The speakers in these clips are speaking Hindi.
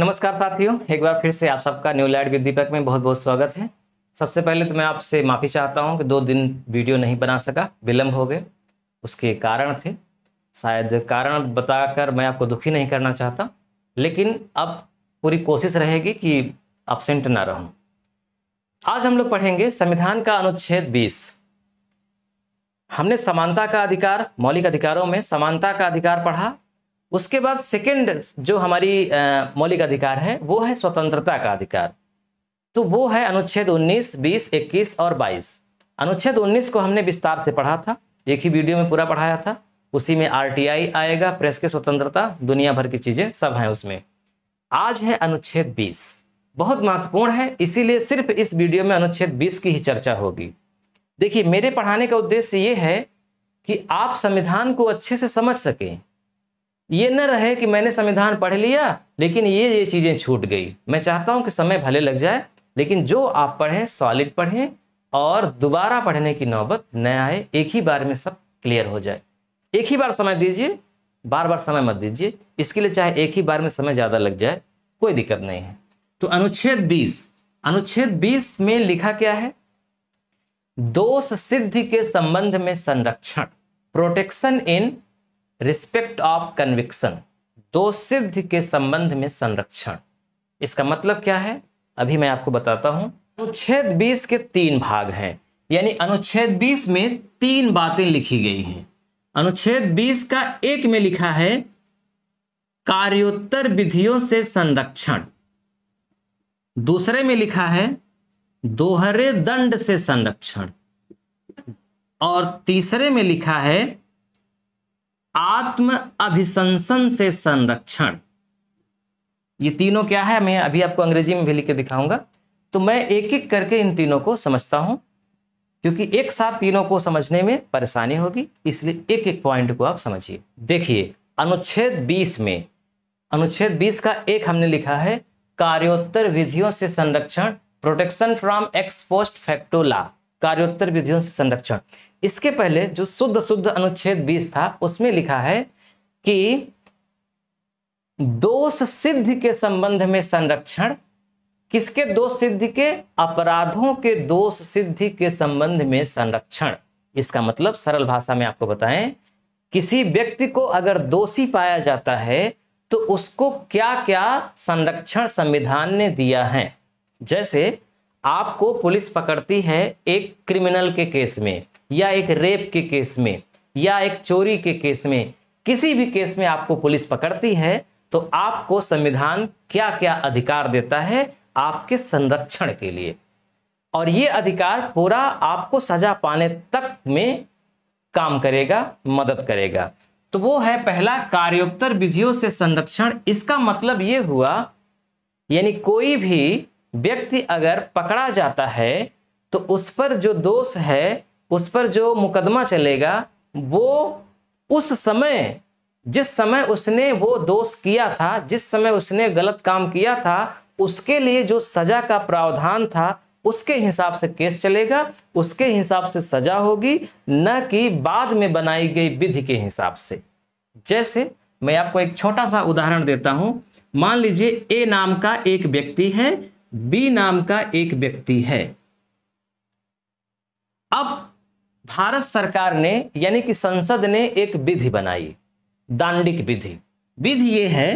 नमस्कार साथियों एक बार फिर से आप सबका न्यू लाइट दीपक में बहुत बहुत स्वागत है सबसे पहले तो मैं आपसे माफ़ी चाहता हूं कि दो दिन वीडियो नहीं बना सका विलम्ब हो गए उसके कारण थे शायद कारण बताकर मैं आपको दुखी नहीं करना चाहता लेकिन अब पूरी कोशिश रहेगी कि अपसेंट ना रहूं आज हम लोग पढ़ेंगे संविधान का अनुच्छेद बीस हमने समानता का अधिकार मौलिक अधिकारों में समानता का अधिकार पढ़ा उसके बाद सेकंड जो हमारी मौलिक अधिकार है वो है स्वतंत्रता का अधिकार तो वो है अनुच्छेद 19, 20, 21 और 22। अनुच्छेद 19 को हमने विस्तार से पढ़ा था एक ही वीडियो में पूरा पढ़ाया था उसी में आरटीआई आएगा प्रेस के स्वतंत्रता दुनिया भर की चीज़ें सब हैं उसमें आज है अनुच्छेद 20 बहुत महत्वपूर्ण है इसीलिए सिर्फ इस वीडियो में अनुच्छेद बीस की ही चर्चा होगी देखिए मेरे पढ़ाने का उद्देश्य ये है कि आप संविधान को अच्छे से समझ सकें ये न रहे कि मैंने संविधान पढ़ लिया लेकिन ये ये चीज़ें छूट गई मैं चाहता हूं कि समय भले लग जाए लेकिन जो आप पढ़ें सॉलिड पढ़ें और दोबारा पढ़ने की नौबत न आए एक ही बार में सब क्लियर हो जाए एक ही बार समय दीजिए बार बार समय मत दीजिए इसके लिए चाहे एक ही बार में समय ज़्यादा लग जाए कोई दिक्कत नहीं है तो अनुच्छेद बीस अनुच्छेद बीस में लिखा क्या है दोष सिद्धि के संबंध में संरक्षण protection in respect of conviction दो सिद्ध के संबंध में संरक्षण इसका मतलब क्या है अभी मैं आपको बताता हूं अनुच्छेद 20 के तीन भाग हैं यानी अनुच्छेद 20 में तीन बातें लिखी गई हैं अनुच्छेद 20 का एक में लिखा है कार्योत्तर विधियों से संरक्षण दूसरे में लिखा है दोहरे दंड से संरक्षण और तीसरे में लिखा है आत्म अभिशंसन से संरक्षण ये तीनों क्या है मैं अभी आपको अंग्रेजी में भी लिख के दिखाऊंगा तो मैं एक एक करके इन तीनों को समझता हूं क्योंकि एक साथ तीनों को समझने में परेशानी होगी इसलिए एक एक पॉइंट को आप समझिए देखिए अनुच्छेद 20 में अनुच्छेद 20 का एक हमने लिखा है कार्योत्तर विधियों से संरक्षण प्रोटेक्शन फ्रॉम एक्सपोस्ट फैक्टोला कार्योत्तर विधियों से संरक्षण इसके पहले जो शुद्ध शुद्ध अनुच्छेद बीस था उसमें लिखा है कि दोष सिद्ध के संबंध में संरक्षण किसके दोष सिद्धि के अपराधों के दोष सिद्धि के संबंध में संरक्षण इसका मतलब सरल भाषा में आपको बताएं किसी व्यक्ति को अगर दोषी पाया जाता है तो उसको क्या क्या संरक्षण संविधान ने दिया है जैसे आपको पुलिस पकड़ती है एक क्रिमिनल के केस में या एक रेप के केस में या एक चोरी के केस में किसी भी केस में आपको पुलिस पकड़ती है तो आपको संविधान क्या क्या अधिकार देता है आपके संरक्षण के लिए और ये अधिकार पूरा आपको सजा पाने तक में काम करेगा मदद करेगा तो वो है पहला कार्योत्तर विधियों से संरक्षण इसका मतलब ये हुआ यानी कोई भी व्यक्ति अगर पकड़ा जाता है तो उस पर जो दोष है उस पर जो मुकदमा चलेगा वो उस समय जिस समय उसने वो दोष किया था जिस समय उसने गलत काम किया था उसके लिए जो सजा का प्रावधान था उसके हिसाब से केस चलेगा उसके हिसाब से सजा होगी न कि बाद में बनाई गई विधि के हिसाब से जैसे मैं आपको एक छोटा सा उदाहरण देता हूं मान लीजिए ए नाम का एक व्यक्ति है बी नाम का एक व्यक्ति है अब भारत सरकार ने यानी कि संसद ने एक विधि बनाई दांडिक विधि विधि ये है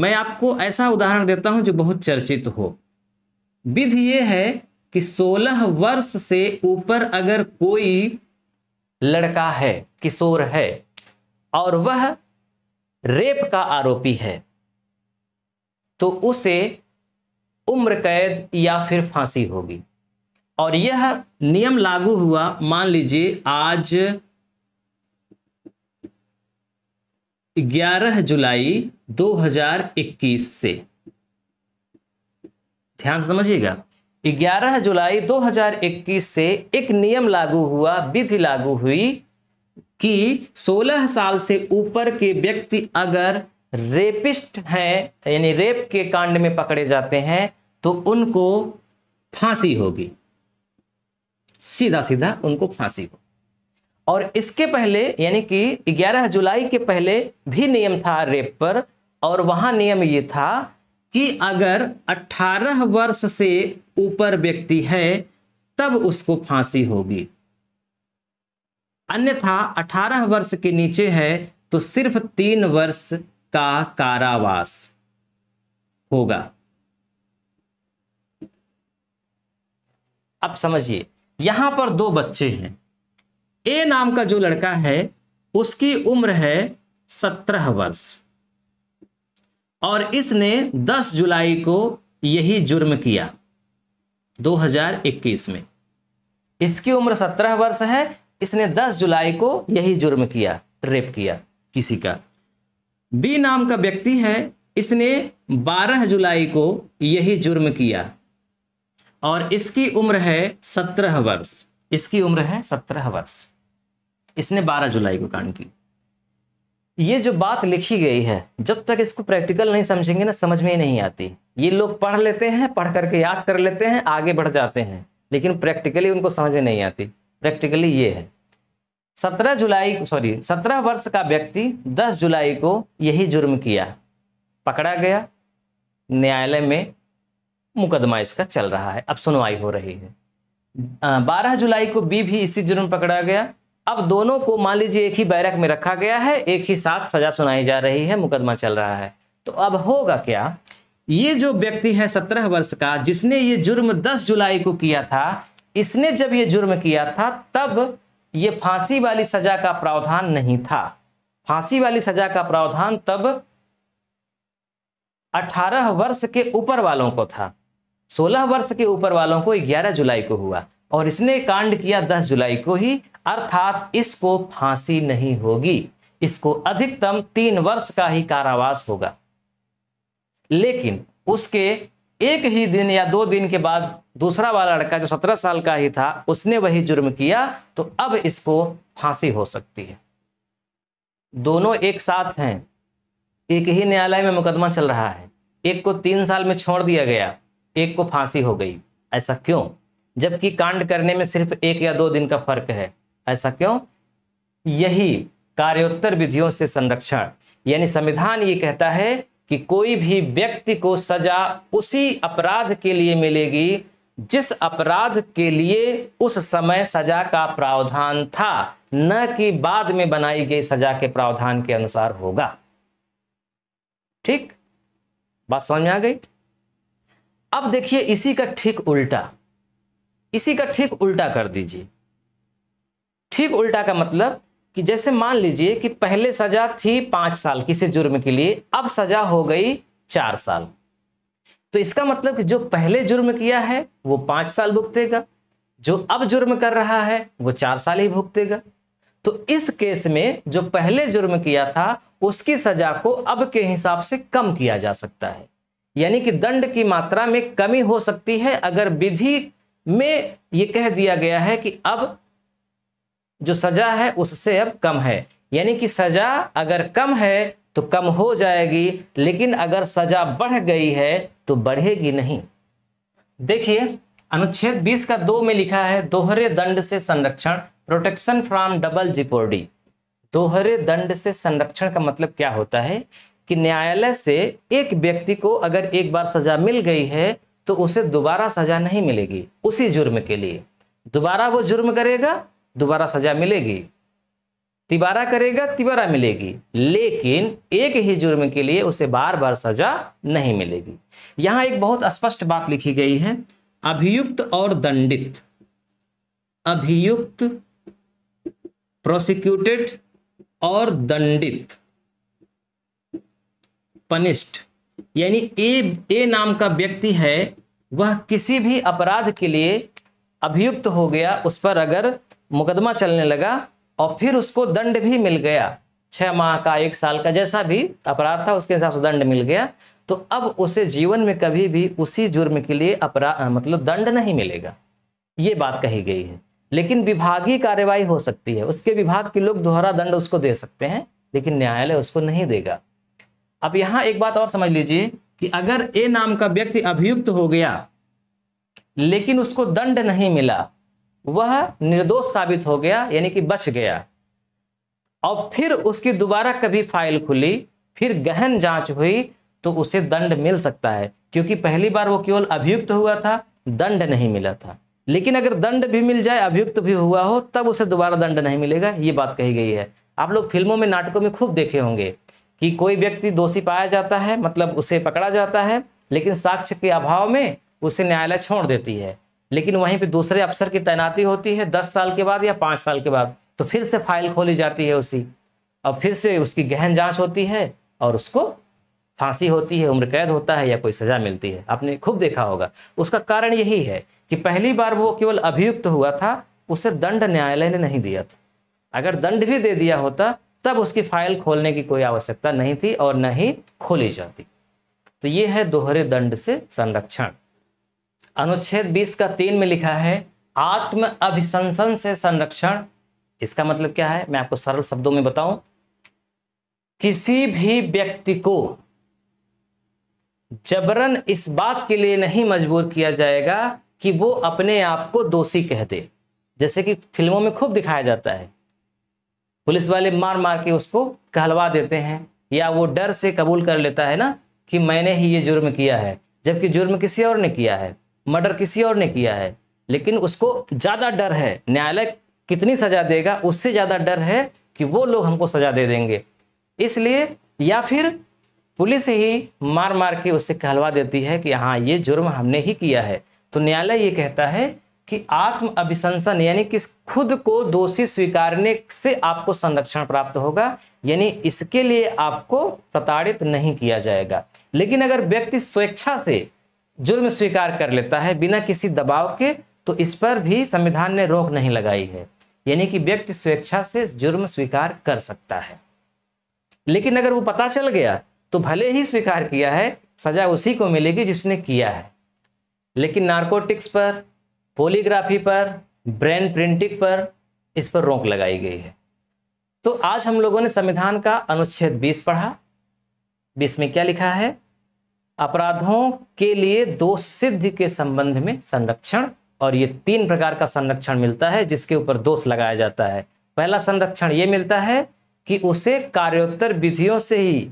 मैं आपको ऐसा उदाहरण देता हूं जो बहुत चर्चित हो विधि ये है कि 16 वर्ष से ऊपर अगर कोई लड़का है किशोर है और वह रेप का आरोपी है तो उसे उम्र कैद या फिर फांसी होगी और यह नियम लागू हुआ मान लीजिए आज 11 जुलाई 2021 से ध्यान समझिएगा 11 जुलाई 2021 से एक नियम लागू हुआ विधि लागू हुई कि 16 साल से ऊपर के व्यक्ति अगर रेपिस्ट हैं यानी रेप के कांड में पकड़े जाते हैं तो उनको फांसी होगी सीधा सीधा उनको फांसी हो और इसके पहले यानी कि 11 जुलाई के पहले भी नियम था रेप पर और वहां नियम ये था कि अगर 18 वर्ष से ऊपर व्यक्ति है तब उसको फांसी होगी अन्यथा 18 वर्ष के नीचे है तो सिर्फ तीन वर्ष का कारावास होगा अब समझिए यहां पर दो बच्चे हैं ए नाम का जो लड़का है उसकी उम्र है सत्रह वर्ष और इसने दस जुलाई को यही जुर्म किया 2021 में इसकी उम्र सत्रह वर्ष है इसने दस जुलाई को यही जुर्म किया रेप किया किसी का बी नाम का व्यक्ति है इसने 12 जुलाई को यही जुर्म किया और इसकी उम्र है सत्रह वर्ष इसकी उम्र है सत्रह वर्ष इसने बारह जुलाई को कांड की ये जो बात लिखी गई है जब तक इसको प्रैक्टिकल नहीं समझेंगे ना समझ में ही नहीं आती ये लोग पढ़ लेते हैं पढ़ करके याद कर लेते हैं आगे बढ़ जाते हैं लेकिन प्रैक्टिकली उनको समझ में नहीं आती प्रैक्टिकली ये है सत्रह जुलाई सॉरी सत्रह वर्ष का व्यक्ति दस जुलाई को यही जुर्म किया पकड़ा गया न्यायालय में मुकदमा इसका चल रहा है अब सुनवाई हो रही है बारह जुलाई को बी भी इसी जुर्म पकड़ा गया अब दोनों को मान लीजिए एक ही बैरक में रखा गया है एक ही साथ सजा सुनाई जा रही है मुकदमा चल रहा है तो अब होगा क्या ये जो व्यक्ति है सत्रह वर्ष का जिसने ये जुर्म दस जुलाई को किया था इसने जब ये जुर्म किया था तब ये फांसी वाली सजा का प्रावधान नहीं था फांसी वाली सजा का प्रावधान तब अठारह वर्ष के ऊपर वालों को था सोलह वर्ष के ऊपर वालों को ग्यारह जुलाई को हुआ और इसने कांड किया दस जुलाई को ही अर्थात इसको फांसी नहीं होगी इसको अधिकतम तीन वर्ष का ही कारावास होगा लेकिन उसके एक ही दिन या दो दिन के बाद दूसरा वाला लड़का जो सत्रह साल का ही था उसने वही जुर्म किया तो अब इसको फांसी हो सकती है दोनों एक साथ हैं एक ही न्यायालय में मुकदमा चल रहा है एक को तीन साल में छोड़ दिया गया एक को फांसी हो गई ऐसा क्यों जबकि कांड करने में सिर्फ एक या दो दिन का फर्क है ऐसा क्यों यही कार्योत्तर विधियों से संरक्षण यानी संविधान ये कहता है कि कोई भी व्यक्ति को सजा उसी अपराध के लिए मिलेगी जिस अपराध के लिए उस समय सजा का प्रावधान था न कि बाद में बनाई गई सजा के प्रावधान के अनुसार होगा ठीक बात समझ में आ गई अब देखिए इसी का ठीक उल्टा इसी का ठीक उल्टा कर दीजिए ठीक उल्टा का मतलब कि जैसे मान लीजिए कि पहले सजा थी पांच साल किसी जुर्म के लिए अब सजा हो गई चार साल तो इसका मतलब कि जो पहले जुर्म किया है वो पांच साल भुगतेगा जो अब जुर्म कर रहा है वो चार साल ही भुगतेगा तो इस केस में जो पहले जुर्म किया था उसकी सजा को अब के हिसाब से कम किया जा सकता है यानी कि दंड की मात्रा में कमी हो सकती है अगर विधि में यह कह दिया गया है कि अब जो सजा है उससे अब कम है यानी कि सजा अगर कम है तो कम हो जाएगी लेकिन अगर सजा बढ़ गई है तो बढ़ेगी नहीं देखिए अनुच्छेद 20 का दो में लिखा है दोहरे दंड से संरक्षण प्रोटेक्शन फ्रॉम डबल जिपोर्डी दोहरे दंड से संरक्षण का मतलब क्या होता है कि न्यायालय से एक व्यक्ति को अगर एक बार सजा मिल गई है तो उसे दोबारा सजा नहीं मिलेगी उसी जुर्म के लिए दोबारा वो जुर्म करेगा दोबारा सजा मिलेगी तिबारा करेगा तिबारा मिलेगी लेकिन एक ही जुर्म के लिए उसे बार बार सजा नहीं मिलेगी यहां एक बहुत स्पष्ट बात लिखी गई है अभियुक्त और दंडित अभियुक्त प्रोसिक्यूटेड और दंडित पनिस्ट यानी ए ए नाम का व्यक्ति है वह किसी भी अपराध के लिए अभियुक्त हो गया उस पर अगर मुकदमा चलने लगा और फिर उसको दंड भी मिल गया छः माह का एक साल का जैसा भी अपराध था उसके हिसाब से दंड मिल गया तो अब उसे जीवन में कभी भी उसी जुर्म के लिए अपराध मतलब दंड नहीं मिलेगा ये बात कही गई है लेकिन विभागीय कार्यवाही हो सकती है उसके विभाग के लोग दोहरा दंड उसको दे सकते हैं लेकिन न्यायालय उसको नहीं देगा अब यहां एक बात और समझ लीजिए कि अगर ए नाम का व्यक्ति अभियुक्त हो गया लेकिन उसको दंड नहीं मिला वह निर्दोष साबित हो गया यानी कि बच गया और फिर उसकी दोबारा कभी फाइल खुली फिर गहन जांच हुई तो उसे दंड मिल सकता है क्योंकि पहली बार वो केवल अभियुक्त हुआ था दंड नहीं मिला था लेकिन अगर दंड भी मिल जाए अभियुक्त भी हुआ हो तब उसे दोबारा दंड नहीं मिलेगा ये बात कही गई है आप लोग फिल्मों में नाटकों में खूब देखे होंगे कि कोई व्यक्ति दोषी पाया जाता है मतलब उसे पकड़ा जाता है लेकिन साक्ष्य के अभाव में उसे न्यायालय छोड़ देती है लेकिन वहीं पे दूसरे अफसर की तैनाती होती है दस साल के बाद या पाँच साल के बाद तो फिर से फाइल खोली जाती है उसी और फिर से उसकी गहन जांच होती है और उसको फांसी होती है उम्र कैद होता है या कोई सज़ा मिलती है आपने खूब देखा होगा उसका कारण यही है कि पहली बार वो केवल अभियुक्त हुआ था उसे दंड न्यायालय ने नहीं दिया था अगर दंड भी दे दिया होता तब उसकी फाइल खोलने की कोई आवश्यकता नहीं थी और न ही खोली जाती तो ये है दोहरे दंड से संरक्षण अनुच्छेद 20 का तीन में लिखा है आत्म अभिशंसन से संरक्षण इसका मतलब क्या है मैं आपको सरल शब्दों में बताऊं किसी भी व्यक्ति को जबरन इस बात के लिए नहीं मजबूर किया जाएगा कि वो अपने आप को दोषी कह दे जैसे कि फिल्मों में खूब दिखाया जाता है पुलिस वाले मार मार के उसको कहलवा देते हैं या वो डर से कबूल कर लेता है ना कि मैंने ही ये जुर्म किया है जबकि जुर्म किसी और ने किया है मर्डर किसी और ने किया है लेकिन उसको ज़्यादा डर है न्यायालय कितनी सज़ा देगा उससे ज़्यादा डर है कि वो लोग हमको सज़ा दे देंगे इसलिए या फिर पुलिस ही मार मार के उससे कहलवा देती है कि हाँ ये जुर्म हमने ही किया है तो न्यायालय ये कहता है कि आत्म अभिशंसन यानी कि खुद को दोषी स्वीकारने से आपको संरक्षण प्राप्त होगा यानी इसके लिए आपको प्रताड़ित नहीं किया जाएगा लेकिन अगर व्यक्ति स्वेच्छा से जुर्म स्वीकार कर लेता है बिना किसी दबाव के तो इस पर भी संविधान ने रोक नहीं लगाई है यानी कि व्यक्ति स्वेच्छा से जुर्म स्वीकार कर सकता है लेकिन अगर वो पता चल गया तो भले ही स्वीकार किया है सजा उसी को मिलेगी जिसने किया है लेकिन नार्कोटिक्स पर पोलीग्राफी पर ब्रेन प्रिंटिंग पर इस पर रोक लगाई गई है तो आज हम लोगों ने संविधान का अनुच्छेद 20 पढ़ा 20 में क्या लिखा है अपराधों के लिए दोष सिद्ध के संबंध में संरक्षण और ये तीन प्रकार का संरक्षण मिलता है जिसके ऊपर दोष लगाया जाता है पहला संरक्षण ये मिलता है कि उसे कार्योत्तर विधियों से ही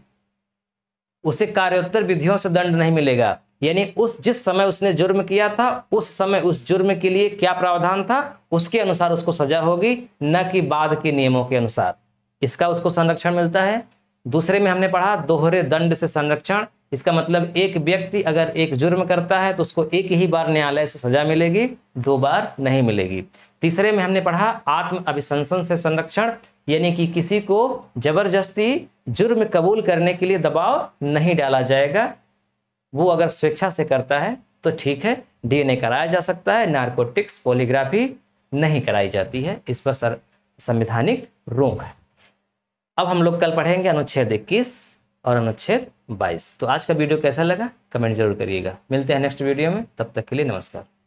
उसे कार्योत्तर विधियों से दंड नहीं मिलेगा यानी उस जिस समय उसने जुर्म किया था उस समय उस जुर्म के लिए क्या प्रावधान था उसके अनुसार उसको सजा होगी न कि बाद के नियमों के अनुसार इसका उसको संरक्षण मिलता है दूसरे में हमने पढ़ा दोहरे दंड से संरक्षण इसका मतलब एक व्यक्ति अगर एक जुर्म करता है तो उसको एक ही बार न्यायालय से सजा मिलेगी दो बार नहीं मिलेगी तीसरे में हमने पढ़ा आत्म अभिशंसन से संरक्षण यानी कि किसी को जबरदस्ती जुर्म कबूल करने के लिए दबाव नहीं डाला जाएगा वो अगर स्वेच्छा से करता है तो ठीक है डीएनए कराया जा सकता है नार्कोटिक्स पोलिग्राफी नहीं कराई जाती है इस पर सर संवैधानिक रोक है अब हम लोग कल पढ़ेंगे अनुच्छेद इक्कीस और अनुच्छेद बाईस तो आज का वीडियो कैसा लगा कमेंट जरूर करिएगा मिलते हैं नेक्स्ट वीडियो में तब तक के लिए नमस्कार